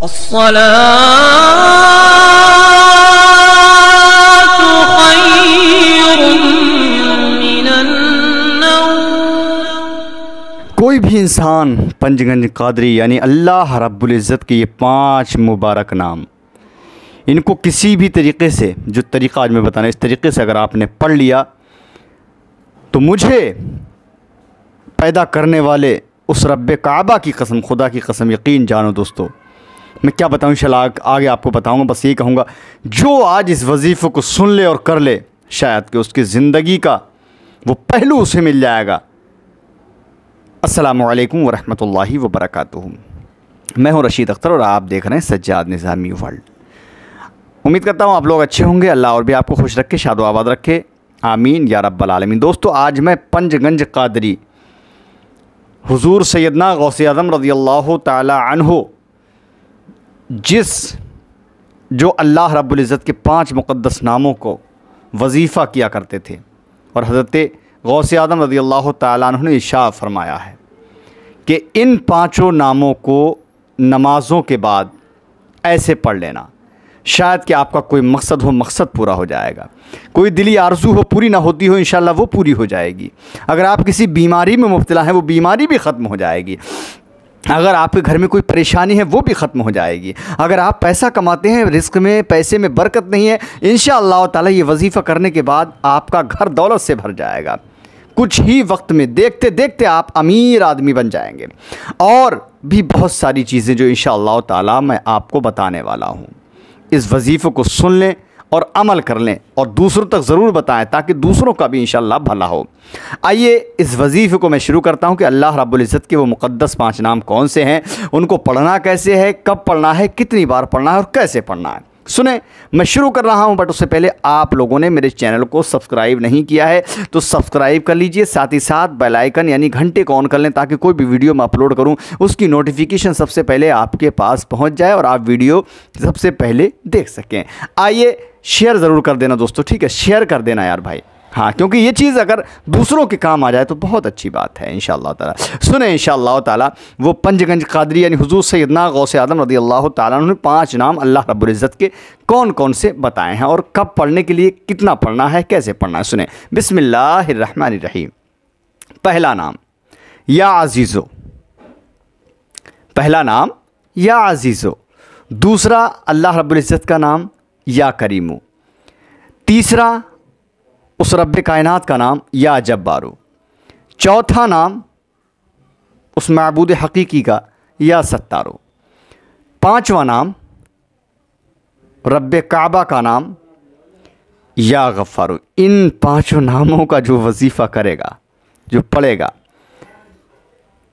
कोई भी इंसान पंजगंज कादरी यानी अल्लाह रब्बुल इज़्ज़त के ये पांच मुबारक नाम इनको किसी भी तरीके से जो तरीक़ा आज मैं बताना इस तरीके से अगर आपने पढ़ लिया तो मुझे पैदा करने वाले उस रब काबा की कसम खुदा की कसम यकीन जानो दोस्तों मैं क्या बताऊँ शलाक आगे आपको बताऊँगा बस ये कहूँगा जो आज इस वजीफ़े को सुन ले और कर ले शायद कि उसकी ज़िंदगी का वो पहलू उसे मिल जाएगा असलकम वरहमल वबरक मैं हूँ रशीद अख्तर और आप देख रहे हैं सज्जाद निज़ामी वर्ल्ड उम्मीद करता हूँ आप लोग अच्छे होंगे अल्लाह और भी आपको खुश रखे शादो आबाद रखे आमीन या रब्बल आलमीन दोस्तों आज मैं पंजगंज कादरी हुजूर सैदना गौसी आजम रज़ी अल्लाह तहो जिस जो अल्लाह रब्ज़त के पांच मुक़दस नामों को वजीफ़ा किया करते थे और हज़रत गौसे आदम रजी अल्लाह तु ने इशा फरमाया है कि इन पांचों नामों को नमाज़ों के बाद ऐसे पढ़ लेना शायद कि आपका कोई मकसद हो मकसद पूरा हो जाएगा कोई दिली आरजू हो पूरी ना होती हो इन वो पूरी हो जाएगी अगर आप किसी बीमारी में मुबतला हैं वो बीमारी भी ख़त्म हो जाएगी अगर आपके घर में कोई परेशानी है वो भी ख़त्म हो जाएगी अगर आप पैसा कमाते हैं रिस्क में पैसे में बरकत नहीं है इन ताला ये वजीफ़ा करने के बाद आपका घर दौलत से भर जाएगा कुछ ही वक्त में देखते देखते आप अमीर आदमी बन जाएंगे और भी बहुत सारी चीज़ें जो इन ताला मैं आपको बताने वाला हूँ इस वजीफ़े को सुन लें और अमल कर लें और दूसरों तक ज़रूर बताएं ताकि दूसरों का भी इन भला हो आइए इस वजीफ़े को मैं शुरू करता हूँ कि अल्लाह रबुल्ज़त के वो मुक़दस पाँच नाम कौन से हैं उनको पढ़ना कैसे है कब पढ़ना है कितनी बार पढ़ना है और कैसे पढ़ना है सुने मैं शुरू कर रहा हूं बट उससे पहले आप लोगों ने मेरे चैनल को सब्सक्राइब नहीं किया है तो सब्सक्राइब कर लीजिए साथ ही साथ बेल आइकन यानी घंटे को ऑन कर लें ताकि कोई भी वीडियो मैं अपलोड करूं उसकी नोटिफिकेशन सबसे पहले आपके पास पहुंच जाए और आप वीडियो सबसे पहले देख सकें आइए शेयर ज़रूर कर देना दोस्तों ठीक है शेयर कर देना यार भाई हाँ क्योंकि ये चीज़ अगर दूसरों के काम आ जाए तो बहुत अच्छी बात है इन ताला सुने इन ताला वो पंजगंज कादरी यानी हजूर सैदना गौस आदम रदी अल्लाह तुमने पाँच नाम अल्लाह रब्ज़त के कौन कौन से बताए हैं और कब पढ़ने के लिए कितना पढ़ना है कैसे पढ़ना है सुने रही पहला नाम या आज़ीज़ो पहला नाम या आजीज़ो दूसरा अल्लाह रब्ज़त का नाम या करीमो तीसरा उस रब कायनात का नाम या जब्बारू चौथा नाम उस महबूद हकीकी का या सत्तारो पांचवा नाम रब काबा का नाम या गफ्फ़ारो इन पांचों नामों का जो वजीफ़ा करेगा जो पढ़ेगा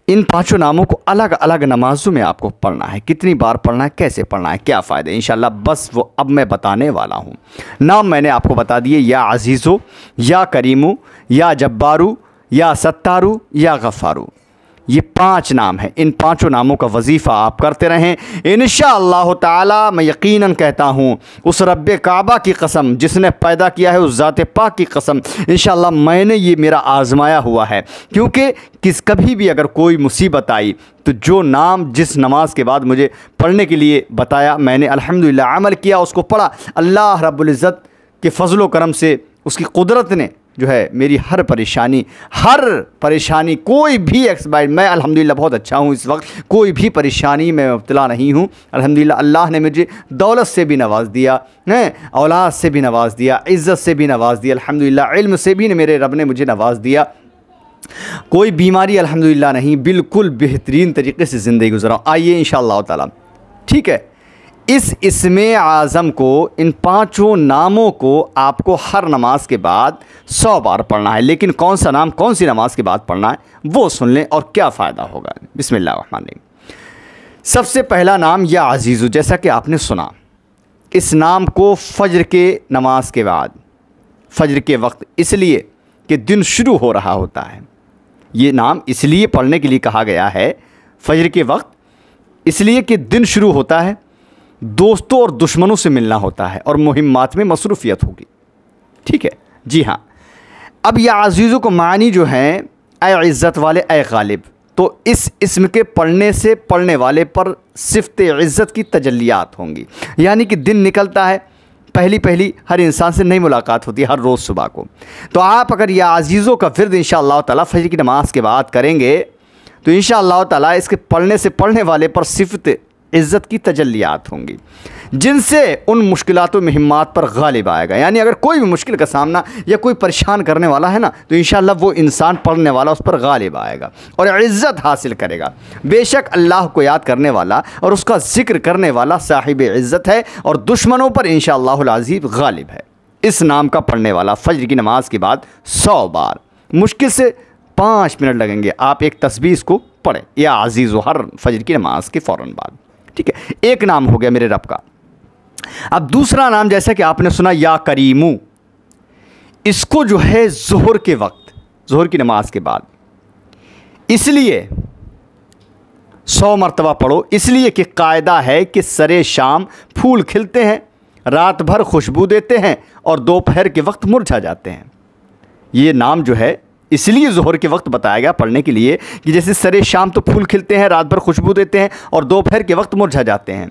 इन पांचों नामों को अलग अलग नमाजों में आपको पढ़ना है कितनी बार पढ़ना है कैसे पढ़ना है क्या फ़ायदे इन बस वो अब मैं बताने वाला हूँ नाम मैंने आपको बता दिए या अज़ीज़ो या करीमो या जब्बारू या सत्तारू या गफ़ारू ये पांच नाम हैं इन पांचों नामों का वजीफ़ा आप करते रहें इन ताला मैं यकीनन कहता हूँ उस रब काबा की कसम जिसने पैदा किया है उस ज़ात पाक की कसम इन मैंने ये मेरा आज़माया हुआ है क्योंकि किस कभी भी अगर कोई मुसीबत आई तो जो नाम जिस नमाज के बाद मुझे पढ़ने के लिए बताया मैंने अलहमदिल्ला अमल किया उसको पढ़ा अल्लाह रब्ज़त के फ़जल करम से उसकी कुदरत ने जो है मेरी हर परेशानी हर परेशानी कोई भी एक्सपायर मैं अल्हम्दुलिल्लाह बहुत अच्छा हूँ इस वक्त कोई भी परेशानी में मुबला नहीं हूँ अल्हम्दुलिल्लाह अल्लाह ने मुझे दौलत से भी नवाज़ दिया है औलाद से भी नवाज़ दिया इज़्ज़त से भी नवाज़ दिया अल्हम्दुलिल्लाह इल्म से भी मेरे रब ने मुझे नवाज़ दिया कोई बीमारी अलहमदिल्ला नहीं बिल्कुल बेहतरीन तरीके से ज़िंदगी गुजरा आइए इन ताला ठीक है इस इसम आज़म को इन पांचों नामों को आपको हर नमाज के बाद सौ बार पढ़ना है लेकिन कौन सा नाम कौन सी नमाज के बाद पढ़ना है वो सुन लें और क्या फ़ायदा होगा बिसमिल्ल सबसे पहला नाम या अजीज़ु जैसा कि आपने सुना इस नाम को फ़जर के नमाज के बाद फ़जर के वक्त इसलिए कि दिन शुरू हो रहा होता है ये नाम इसलिए पढ़ने के लिए कहा गया है फ़जर के वक्त इसलिए कि दिन शुरू होता है दोस्तों और दुश्मनों से मिलना होता है और मुहिमात में मसरूफियत होगी ठीक है जी हाँ अब यह अजीज़ों को मानी जो हैं अज़्ज़त इज़्ज़त वाले ए गालिब तो इस इसम के पढ़ने से पढ़ने वाले पर सिफत इज़्ज़त की तजलियात होंगी यानी कि दिन निकलता है पहली पहली हर इंसान से नई मुलाकात होती है हर रोज़ सुबह को तो आप अगर यह अजीज़ों का फिर इन तला फजर की नमाज के बाद करेंगे तो इन तला इसके पढ़ने से पढ़ने वाले पर सिफत इज़्ज़त की तजलियात होंगी जिनसे उन मुश्किल में हिम्मत पर गालिब आएगा यानी अगर कोई भी मुश्किल का सामना या कोई परेशान करने वाला है ना तो इन वो इंसान पढ़ने वाला उस पर गालिब आएगा और इज़्ज़त हासिल करेगा बेशक अल्लाह को याद करने वाला और उसका जिक्र करने वाला साहिब इज़्ज़त है और दुश्मनों पर इन शजीब गालिब है इस नाम का पढ़ने वाला फजर की नमाज के बाद सौ बार मुश्किल से पाँच मिनट लगेंगे आप एक तस्वीर को पढ़ें या आजीज़ हर फजर की नमाज के फ़ौर बाद ठीक है एक नाम हो गया मेरे रब का अब दूसरा नाम जैसा कि आपने सुना या करीमू इसको जो है जोहर के वक्त जोहर की नमाज के बाद इसलिए सौ मरतबा पढ़ो इसलिए कि कायदा है कि सरे शाम फूल खिलते हैं रात भर खुशबू देते हैं और दोपहर के वक्त मुरझा जाते हैं ये नाम जो है इसलिए जोहर के वक्त बताया गया पढ़ने के लिए कि जैसे सरे शाम तो फूल खिलते हैं रात भर खुशबू देते हैं और दोपहर के वक्त मुरझा जाते हैं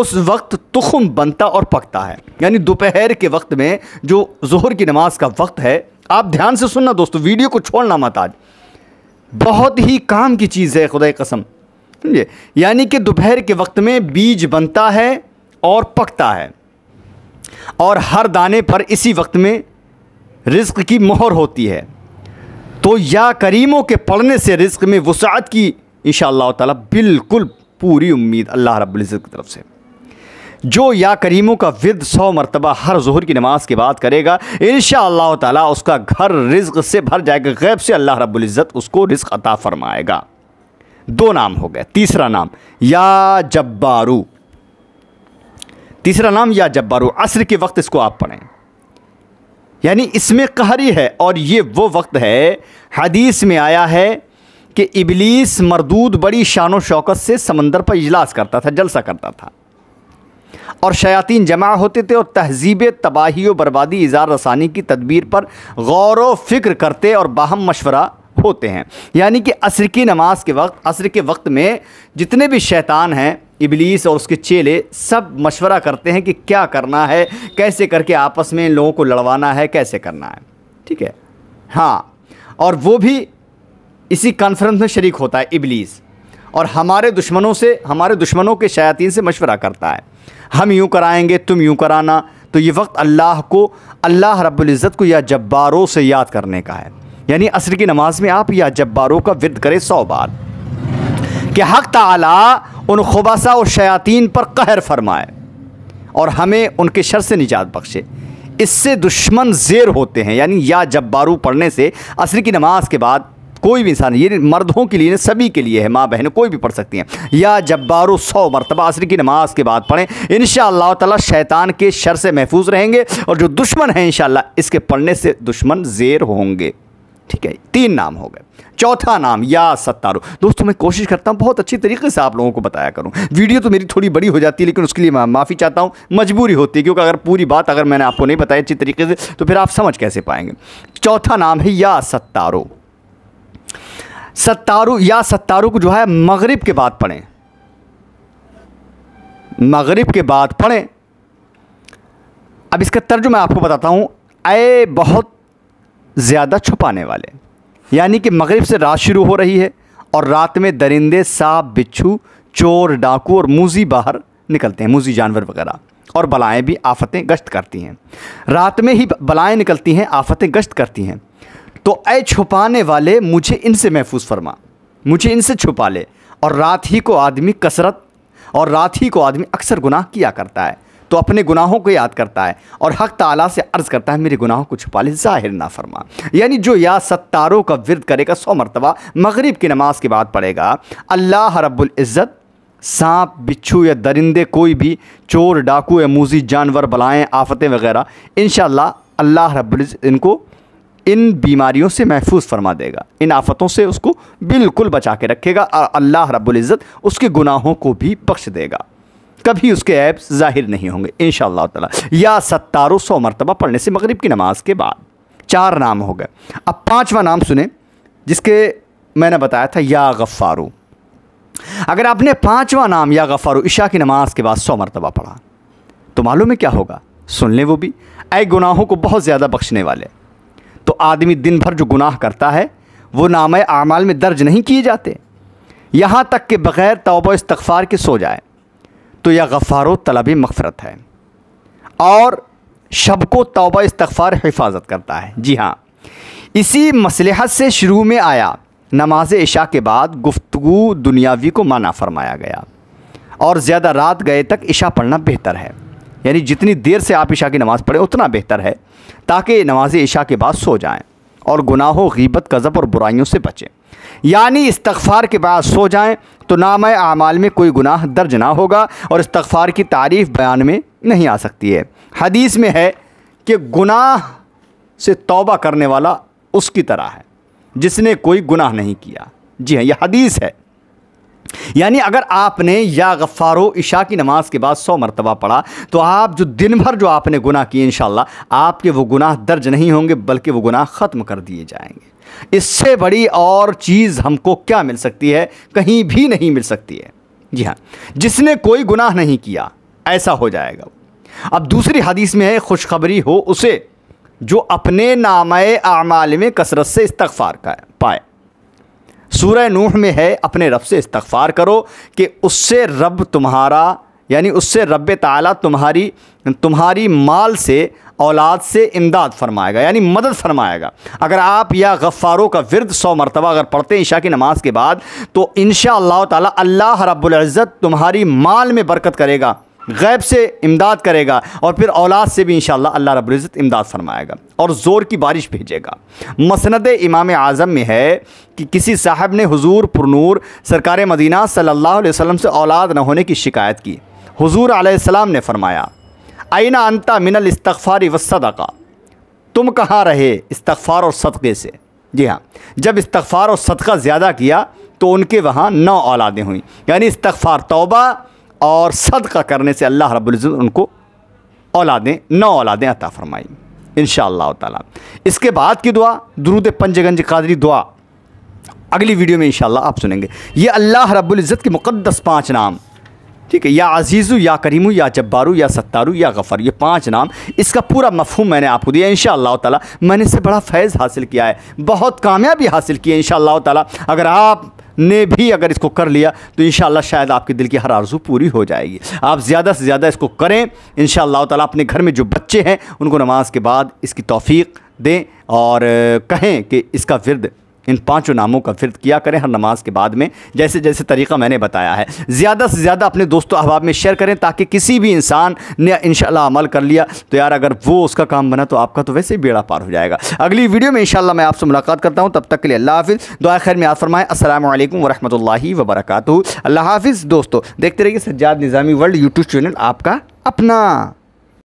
उस वक्त तुखम बनता और पकता है यानी दोपहर के वक्त में जो जोहर की नमाज का वक्त है आप ध्यान से सुनना दोस्तों वीडियो को छोड़ना मत आज बहुत ही काम की चीज़ है खुदा कसम समझे यानी कि दोपहर के वक्त में बीज बनता है और पकता है और हर दाने पर इसी वक्त में रिस्क की मोहर होती है तो या करीमों के पढ़ने से रिस्क में वसात की इन ताला बिल्कुल पूरी उम्मीद अल्लाह रब्ज़त की तरफ से जो या करीमों का विद सौ मरतबा हर जहर की नमाज के बाद करेगा इन ताला उसका घर रिज्क से भर जाएगा गैब से अल्लाह रब्ज़त उसको रिज्क अता फरमाएगा दो नाम हो गए तीसरा नाम या जब्बारू तीसरा नाम या जब्बारू असर के वक्त इसको आप पढ़ें यानी इसमें कहरी है और ये वो वक्त है हदीस में आया है कि इबलीस मरदूद बड़ी शान शौकत से समंदर पर इजलास करता था जलसा करता था और शयातीन जमा होते थे और तहजीब तबाही और बर्बादी इजार रसानी की तदबीर पर गौर व फिक्र करते और बाहम मशवरा होते हैं यानी कि असर की नमाज के वक्त असर के वक्त में जितने भी शैतान हैं इबलीस और उसके चेले सब मशवरा करते हैं कि क्या करना है कैसे करके आपस में इन लोगों को लड़वाना है कैसे करना है ठीक है हाँ और वो भी इसी कॉन्फ्रेंस में शरीक होता है इबलीस और हमारे दुश्मनों से हमारे दुश्मनों के शयातीन से मशवरा करता है हम यूँ कराएँगे तुम यूँ कराना तो ये वक्त अल्लाह को अल्लाह रब्ज़त को या जब्बारों से याद करने का है यानी असर की नमाज में आप या जब्बारों का विद करें सौ बार कि हक ताला उन खुबासा और शयातीन पर कहर फरमाए और हमें उनके शर से निजात बख्शे इससे दुश्मन जेर होते हैं यानी या जब बारू पढ़ने से असर की नमाज के बाद कोई भी इंसान ये मर्दों के लिए सभी के लिए है माँ बहन कोई भी पढ़ सकती हैं या जब्बारो सौ मरतबा असर की नमाज के बाद पढ़ें इन ताला शैतान के शर से महफूज रहेंगे और जो दुश्मन हैं इन इसके पढ़ने से दुश्मन जेर होंगे ठीक है तीन नाम हो गए चौथा नाम या सत्तारू दोस्तों मैं कोशिश करता हूँ बहुत अच्छी तरीके से आप लोगों को बताया करूँ वीडियो तो मेरी थोड़ी बड़ी हो जाती है लेकिन उसके लिए मैं माफ़ी चाहता हूँ मजबूरी होती है क्योंकि अगर पूरी बात अगर मैंने आपको नहीं बताई अच्छी तरीके से तो फिर आप समझ कैसे पाएंगे चौथा नाम है या सत्तारू सत्तारू या सत्तारू को जो है मगरिब के बाद पढ़ें मगरिब के बाद पढ़ें अब इसका तर्जुमा आपको बताता हूं ए बहुत ज़्यादा छुपाने वाले यानी कि मगरिब से रात शुरू हो रही है और रात में दरिंदे सांप बिच्छू चोर डाकू और मूजी बाहर निकलते हैं मूजी जानवर वगैरह और बलाएं भी आफतें गश्त करती हैं रात में ही बलाएं निकलती हैं आफतें गश्त करती हैं तो ऐ छुपाने वाले मुझे इनसे महफूज फरमा मुझे इनसे छुपा ले और रात ही को आदमी कसरत और रात ही को आदमी अक्सर गुनाह किया करता है तो अपने गुनाहों को याद करता है और हक तला से अर्ज़ करता है मेरे गुनाहों को छुपा ले ज़ाहिर ना फरमा यानी जो या सत्तारों का विरद करेगा सौ मरतबा मगरिब की नमाज के बाद पढ़ेगा अल्लाह रब्ज़त सांप बिच्छू या दरिंदे कोई भी चोर डाकू या मूजी जानवर बलाएँ आफतें वगैरह इन अल्लाह रब्बुल इनको इन बीमारियों से महफूज फरमा देगा इन आफतों से उसको बिल्कुल बचा के रखेगा और अल्लाह रब्ज़त उसके गुनाहों को भी बख्श देगा कभी उसके ऐप जाहिर नहीं होंगे इन शाह या सत्तारो सौ मरतबा पढ़ने से मगरब की नमाज के बाद चार नाम हो गए अब पाँचवा नाम सुने जिसके मैंने बताया था या गफ़ारू अगर आपने पाँचवा नाम या गफ़ारू ईशा की नमाज के बाद सौ मरतबा पढ़ा तो मालूम है क्या होगा सुन लें वो भी आए गुनाहों को बहुत ज़्यादा बख्शने वाले तो आदमी दिन भर जो गुनाह करता है वो नाम आमाल में दर्ज नहीं किए जाते यहाँ तक के बग़ैर तोबा इस्तफ़ार के सो जाए तो यह गफ़ार तलबी मफ़रत है और शब को तोबा इस्तफ़ार हिफाजत करता है जी हाँ इसी मसलहत से शुरू में आया नमाज इशा के बाद गुफ्तु दुनियावी को माना फरमाया गया और ज़्यादा रात गए तक इशा पढ़ना बेहतर है यानी जितनी देर से आप इशा की नमाज़ पढ़ें उतना बेहतर है ताकि नमाज इशा के बाद सो जाएं और गुनाहों गीबत कज़ब और बुराइयों से बचें यानी इस्तफ़ार के बाद सो जाएं तो नाम आमाल में कोई गुनाह दर्ज ना होगा और इस्तफ़ार की तारीफ़ बयान में नहीं आ सकती है हदीस में है कि गुनाह से तौबा करने वाला उसकी तरह है जिसने कोई गुनाह नहीं किया जी हाँ यह हदीस है यानी अगर आपने या गफ़ारो ईशा की नमाज के बाद सौ मरतबा पढ़ा तो आप जो दिन भर जो आपने गुनाह किए इन आपके वो गुनाह दर्ज नहीं होंगे बल्कि वो गुनाह ख़त्म कर दिए जाएंगे इससे बड़ी और चीज़ हमको क्या मिल सकती है कहीं भी नहीं मिल सकती है जी हाँ जिसने कोई गुनाह नहीं किया ऐसा हो जाएगा अब दूसरी हदीस में है खुशखबरी हो उसे जो अपने नाम आमाल में कसरत से इस्तफ़ार का पाए सूर्य नूह में है अपने रब से इस्तफ़ार करो कि उससे रब तुम्हारा यानी उससे रब ताला तुम्हारी तुम्हारी माल से औलाद से इमदाद फरमाएगा यानी मदद फरमाएगा अगर आप या गफ़ारों का विरद सौ मरतबा अगर पढ़ते हैं ईशा की नमाज के बाद तो इन तला अल्लाह तुम्हारी माल में बरकत करेगा गैब से इमदाद करेगा और फिर औलाद से भी इन अल्लाह रबुल्ज़त इमदाद फरमाएगा और ज़ोर की बारिश भेजेगा मसंद इमाम आज़म में है कि किसी साहब ने हज़ूर पुरूर सरकार मदीना सल्ला वसम से औलाद न होने की शिकायत की हजूर आसमाम ने फरमाया आइना अंता मिनल इस्तफ़ारी वसदका तुम कहाँ रहे इस्तफ़ार और सदक़े से जी हाँ जब इस्तफ़ार और सदका ज़्यादा किया तो उनके वहाँ नौ औलादें हुई यानी इस्तफ़ार तोबा और सदका करने से अल्लाह रब्ज़ उनको औलादें नौ औलादें अता फ़रमाई इन शाह इसके बाद की दुआ दुरूद पंजगंज कादरी दुआ अगली वीडियो में इन आप सुनेंगे ये अल्लाह रब्ज़त के मुक़दस पाँच नाम ठीक है या अजीज़ु या करीमू या जब्बारू या सत्तारू या गफ़र ये पांच नाम इसका पूरा मफहूम मैंने आपको दिया इन ताला मैंने इससे बड़ा फैज़ हासिल किया है बहुत कामयाबी हासिल की है इन ताला अगर आप ने भी अगर इसको कर लिया तो इन शायद आपके दिल की हर आरजू पूरी हो जाएगी आप ज़्यादा से ज़्यादा इसको करें इन ताला अपने घर में जो बच्चे हैं उनको नमाज के बाद इसकी तोफ़ी दें और कहें कि इसका विरद इन पांचों नामों का फिर किया करें हर नमाज के बाद में जैसे जैसे तरीका मैंने बताया है ज़्यादा से ज़्यादा अपने दोस्तों अहबाब में शेयर करें ताकि किसी भी इंसान ने इन अमल कर लिया तो यार अगर वो उसका काम बना तो आपका तो वैसे ही बेड़ा पार हो जाएगा अगली वीडियो में इनशाला मैं आपसे मुलाकात करता हूँ तब तक के लिए अल्लाह हाफ़ दुआ खैर में याद फरमाएँ असल वरहमल वबरक अल्लाह हाफ़ दोस्तों देखते रहिए Sajjad Nizami world YouTube channel आपका अपना